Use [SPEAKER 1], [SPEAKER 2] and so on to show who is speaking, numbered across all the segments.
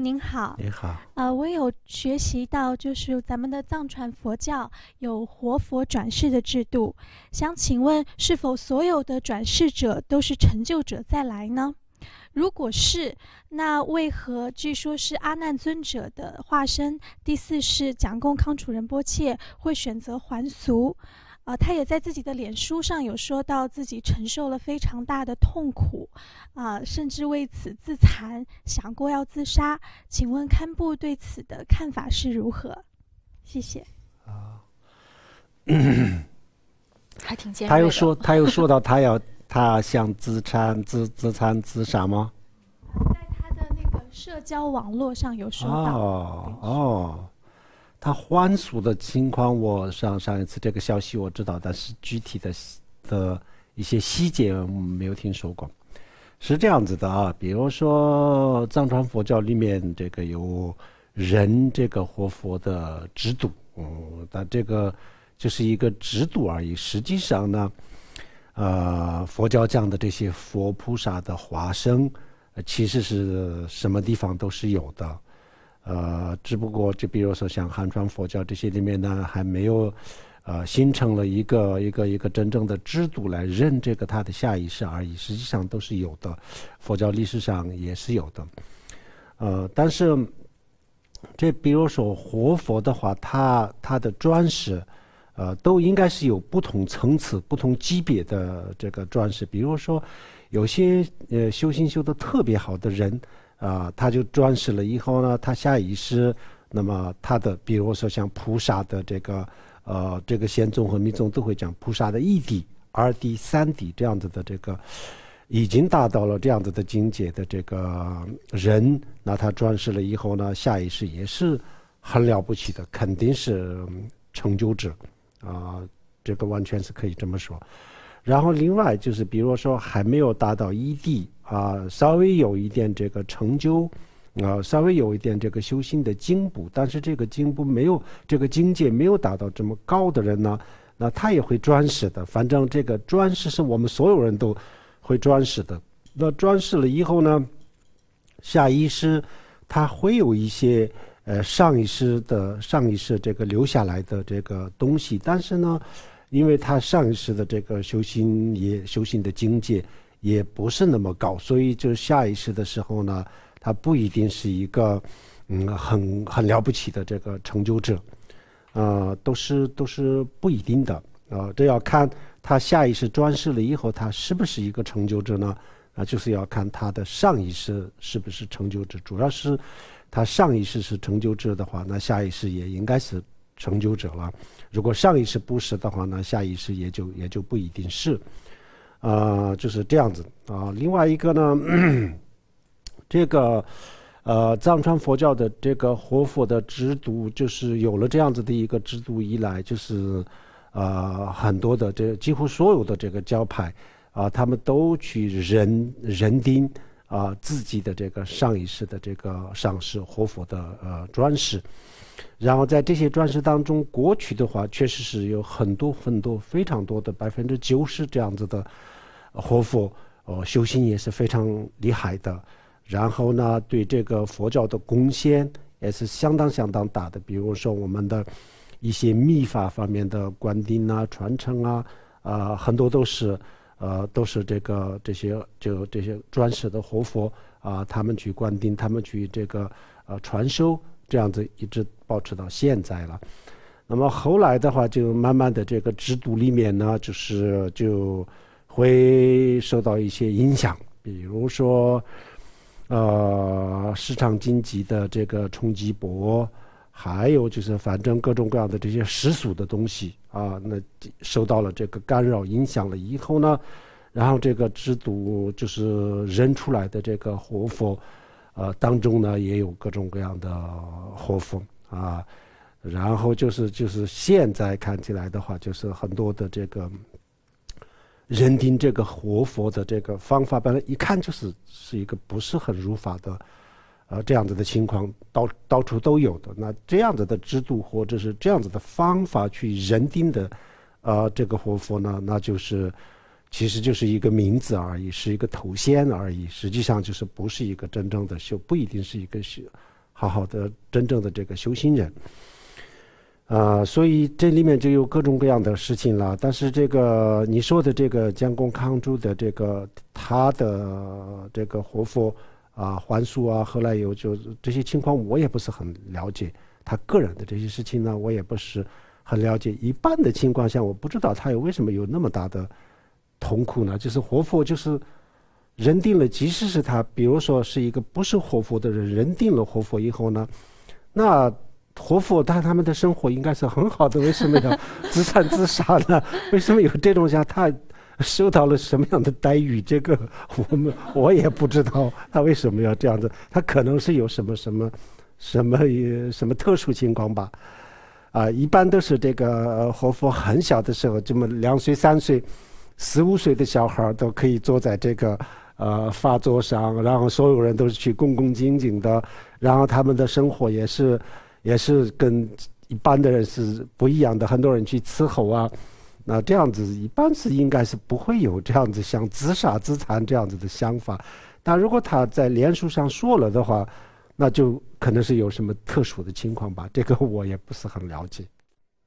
[SPEAKER 1] 您好，你好。呃，我有学习到，就是咱们的藏传佛教有活佛转世的制度，想请问，是否所有的转世者都是成就者再来呢？如果是，那为何据说是阿难尊者的化身第四世蒋公康楚仁波切会选择还俗？啊，他也在自己的脸书上有说到自己承受了非常大的痛苦，啊，甚至为此自残，想过要自杀。请问堪布对此的看法是如何？谢谢。啊，还挺坚。他又说，他又说到他要，他想自残、自自残、自杀吗？在他的那个社交网络上有说到。哦哦。他欢俗的情况，我上上一次这个消息我知道，但是具体的的一些细节没有听说过。是这样子的啊，比如说藏传佛教里面这个有人这个活佛的制度，嗯，但这个就是一个制度而已。实际上呢，呃，佛教讲的这些佛菩萨的化身，其实是什么地方都是有的。呃，只不过就比如说像汉传佛教这些里面呢，还没有呃形成了一个一个一个真正的制度来认这个他的下一世而已。实际上都是有的，佛教历史上也是有的。呃，但是这比如说活佛的话，他他的专世呃都应该是有不同层次、不同级别的这个专世。比如说有些呃修心修的特别好的人。啊，他就转世了以后呢，他下一世，那么他的，比如说像菩萨的这个，呃，这个仙宗和密宗都会讲菩萨的一谛、二谛、三谛这样子的，这个已经达到了这样子的境界的这个人，那他转世了以后呢，下一世也是很了不起的，肯定是成就者，啊，这个完全是可以这么说。然后另外就是，比如说还没有达到一地。啊，稍微有一点这个成就，啊，稍微有一点这个修心的进步，但是这个进步没有这个境界没有达到这么高的人呢，那他也会专使的。反正这个专使是我们所有人都会专使的。那专使了以后呢，下一世他会有一些呃上一世的上一世这个留下来的这个东西，但是呢，因为他上一世的这个修心也修心的境界。也不是那么高，所以就下一世的时候呢，他不一定是一个，嗯，很很了不起的这个成就者，啊，都是都是不一定的啊，这要看他下一世转世了以后，他是不是一个成就者呢？啊，就是要看他的上一世是不是成就者，主要是他上一世是成就者的话，那下一世也应该是成就者了。如果上一世不是的话那下一世也就也就不一定是。啊，就是这样子啊。另外一个呢，这个呃藏传佛教的这个活佛的制度，就是有了这样子的一个制度以来，就是呃很多的这几乎所有的这个教派啊，他们都去人人丁。啊，自己的这个上一世的这个上师活佛的呃转世，然后在这些转世当中，过去的话确实是有很多很多非常多的百分之九十这样子的活佛，哦，修行也是非常厉害的。然后呢，对这个佛教的贡献也是相当相当大的。比如说我们的一些密法方面的观定啊、传承啊，啊，很多都是。呃，都是这个这些就这些专使的活佛啊，他们去灌顶，他们去这个呃传授，这样子一直保持到现在了。那么后来的话，就慢慢的这个制度里面呢，就是就会受到一些影响，比如说呃市场经济的这个冲击波。还有就是，反正各种各样的这些世俗的东西啊，那受到了这个干扰影响了以后呢，然后这个制毒就是扔出来的这个活佛，呃，当中呢也有各种各样的活佛啊。然后就是就是现在看起来的话，就是很多的这个认定这个活佛的这个方法，本来一看就是是一个不是很如法的。呃，这样子的情况到到处都有的。那这样子的制度或者是这样子的方法去认定的，呃，这个活佛呢，那就是其实就是一个名字而已，是一个头衔而已，实际上就是不是一个真正的修，不一定是一个修好好的真正的这个修心人。呃，所以这里面就有各种各样的事情了。但是这个你说的这个江公康珠的这个他的这个活佛。啊，还俗啊，后来有就这些情况，我也不是很了解。他个人的这些事情呢，我也不是很了解。一般的情况下，我不知道他为什么有那么大的痛苦呢？就是活佛就是人定了，即使是他，比如说是一个不是活佛的人，人定了活佛以后呢，那活佛他他们的生活应该是很好的，为什么要 自残自杀呢？为什么有这种像他？受到了什么样的待遇？这个 我们我也不知道，他为什么要这样子？他可能是有什么什么，什么什么特殊情况吧？啊，一般都是这个活佛很小的时候，这么两岁三岁、十五岁的小孩都可以坐在这个呃法座上，然后所有人都是去恭恭敬敬的，然后他们的生活也是也是跟一般的人是不一样的，很多人去伺候啊。那这样子一般是应该是不会有这样子像自杀自残这样子的想法，但如果他在连书上说了的话，那就可能是有什么特殊的情况吧。这个我也不是很了解。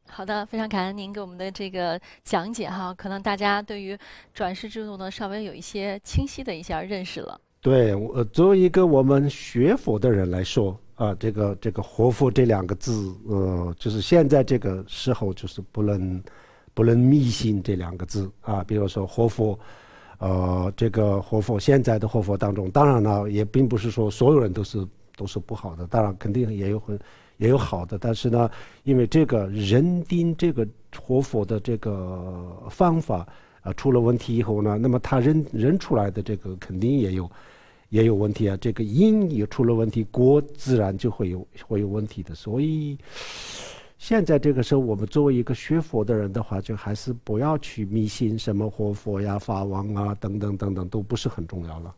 [SPEAKER 1] 好的，非常感恩您给我们的这个讲解哈，可能大家对于转世制度呢稍微有一些清晰的一些认识了。对我作为一个我们学佛的人来说啊，这个这个活佛这两个字呃，就是现在这个时候就是不能。不能迷信这两个字啊，比如说活佛，呃，这个活佛现在的活佛当中，当然了，也并不是说所有人都是都是不好的，当然肯定也有很也有好的，但是呢，因为这个人丁这个活佛的这个方法啊出了问题以后呢，那么他认认出来的这个肯定也有也有问题啊，这个因也出了问题，果自然就会有会有问题的，所以。现在这个时候，我们作为一个学佛的人的话，就还是不要去迷信什么活佛呀、法王啊等等等等，都不是很重要了。